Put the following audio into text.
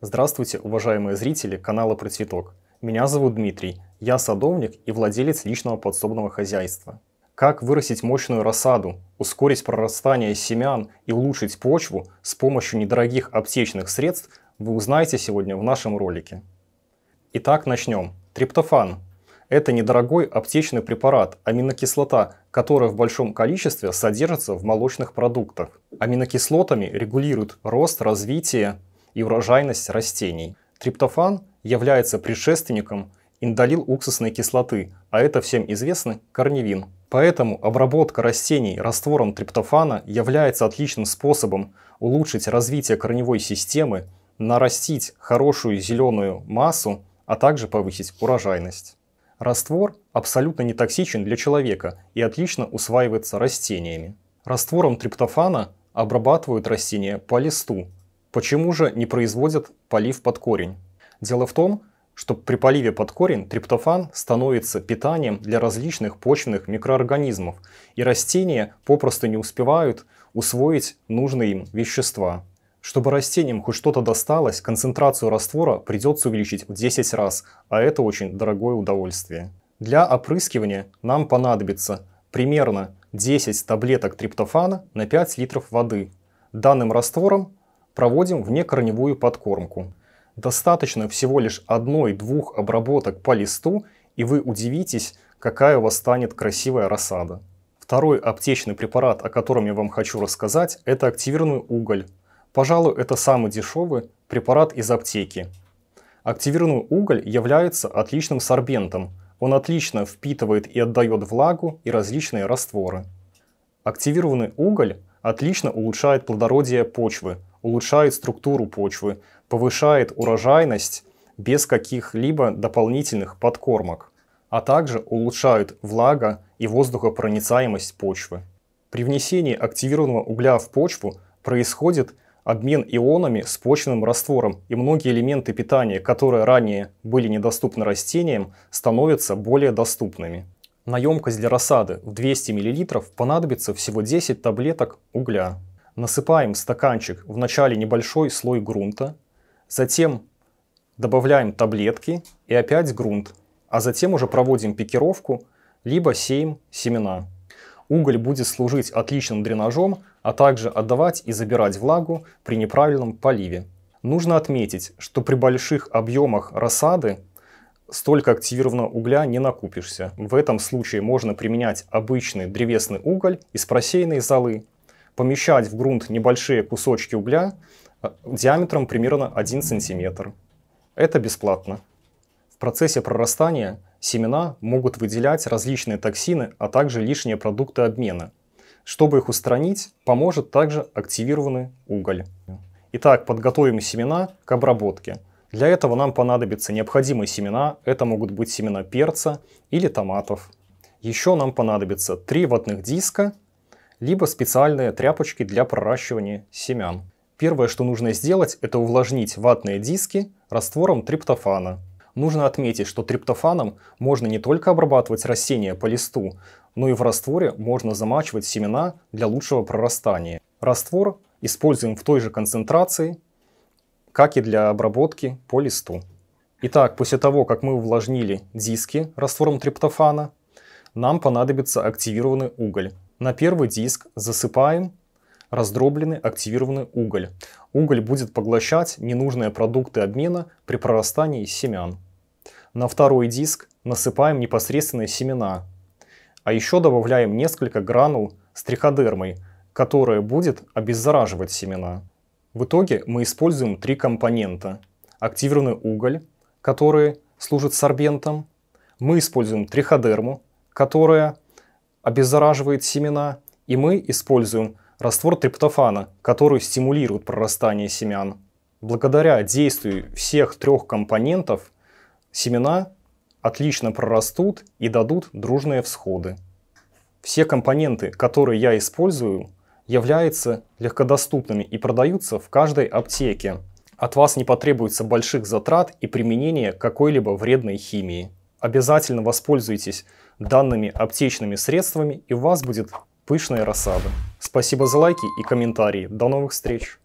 Здравствуйте, уважаемые зрители канала Про Цветок. Меня зовут Дмитрий, я садовник и владелец личного подсобного хозяйства. Как вырастить мощную рассаду, ускорить прорастание семян и улучшить почву с помощью недорогих аптечных средств вы узнаете сегодня в нашем ролике. Итак, начнем. Триптофан – это недорогой аптечный препарат, аминокислота, которая в большом количестве содержится в молочных продуктах. Аминокислотами регулируют рост, развитие, и урожайность растений. Триптофан является предшественником индолил уксусной кислоты, а это всем известный корневин. Поэтому обработка растений раствором триптофана является отличным способом улучшить развитие корневой системы, нарастить хорошую зеленую массу, а также повысить урожайность. Раствор абсолютно не токсичен для человека и отлично усваивается растениями. Раствором триптофана обрабатывают растения по листу, Почему же не производят полив под корень? Дело в том, что при поливе под корень триптофан становится питанием для различных почвенных микроорганизмов, и растения попросту не успевают усвоить нужные им вещества. Чтобы растениям хоть что-то досталось, концентрацию раствора придется увеличить в 10 раз, а это очень дорогое удовольствие. Для опрыскивания нам понадобится примерно 10 таблеток триптофана на 5 литров воды. Данным раствором проводим вне корневую подкормку. Достаточно всего лишь одной-двух обработок по листу, и вы удивитесь, какая у вас станет красивая рассада. Второй аптечный препарат, о котором я вам хочу рассказать, это активированный уголь. Пожалуй, это самый дешевый препарат из аптеки. Активированный уголь является отличным сорбентом. Он отлично впитывает и отдает влагу и различные растворы. Активированный уголь отлично улучшает плодородие почвы, улучшает структуру почвы, повышает урожайность без каких-либо дополнительных подкормок, а также улучшают влага и воздухопроницаемость почвы. При внесении активированного угля в почву происходит обмен ионами с почвенным раствором, и многие элементы питания, которые ранее были недоступны растениям, становятся более доступными. На емкость для рассады в 200 мл понадобится всего 10 таблеток угля. Насыпаем стаканчик в начале небольшой слой грунта, затем добавляем таблетки и опять грунт, а затем уже проводим пикировку, либо сеем семена. Уголь будет служить отличным дренажом, а также отдавать и забирать влагу при неправильном поливе. Нужно отметить, что при больших объемах рассады столько активированного угля не накупишься. В этом случае можно применять обычный древесный уголь из просеянной золы, помещать в грунт небольшие кусочки угля э, диаметром примерно 1 сантиметр. Это бесплатно. В процессе прорастания семена могут выделять различные токсины, а также лишние продукты обмена. Чтобы их устранить, поможет также активированный уголь. Итак, подготовим семена к обработке. Для этого нам понадобятся необходимые семена, это могут быть семена перца или томатов. Еще нам понадобится 3 ватных диска либо специальные тряпочки для проращивания семян. Первое, что нужно сделать, это увлажнить ватные диски раствором триптофана. Нужно отметить, что триптофаном можно не только обрабатывать растения по листу, но и в растворе можно замачивать семена для лучшего прорастания. Раствор используем в той же концентрации, как и для обработки по листу. Итак, после того, как мы увлажнили диски раствором триптофана, нам понадобится активированный уголь. На первый диск засыпаем раздробленный активированный уголь. Уголь будет поглощать ненужные продукты обмена при прорастании семян. На второй диск насыпаем непосредственные семена, а еще добавляем несколько гранул с триходермой, которая будет обеззараживать семена. В итоге мы используем три компонента. Активированный уголь, который служит сорбентом. Мы используем триходерму, которая обеззараживает семена, и мы используем раствор триптофана, который стимулирует прорастание семян. Благодаря действию всех трех компонентов семена отлично прорастут и дадут дружные всходы. Все компоненты, которые я использую, являются легкодоступными и продаются в каждой аптеке. От вас не потребуется больших затрат и применения какой-либо вредной химии. Обязательно воспользуйтесь данными аптечными средствами, и у вас будет пышная рассада. Спасибо за лайки и комментарии. До новых встреч!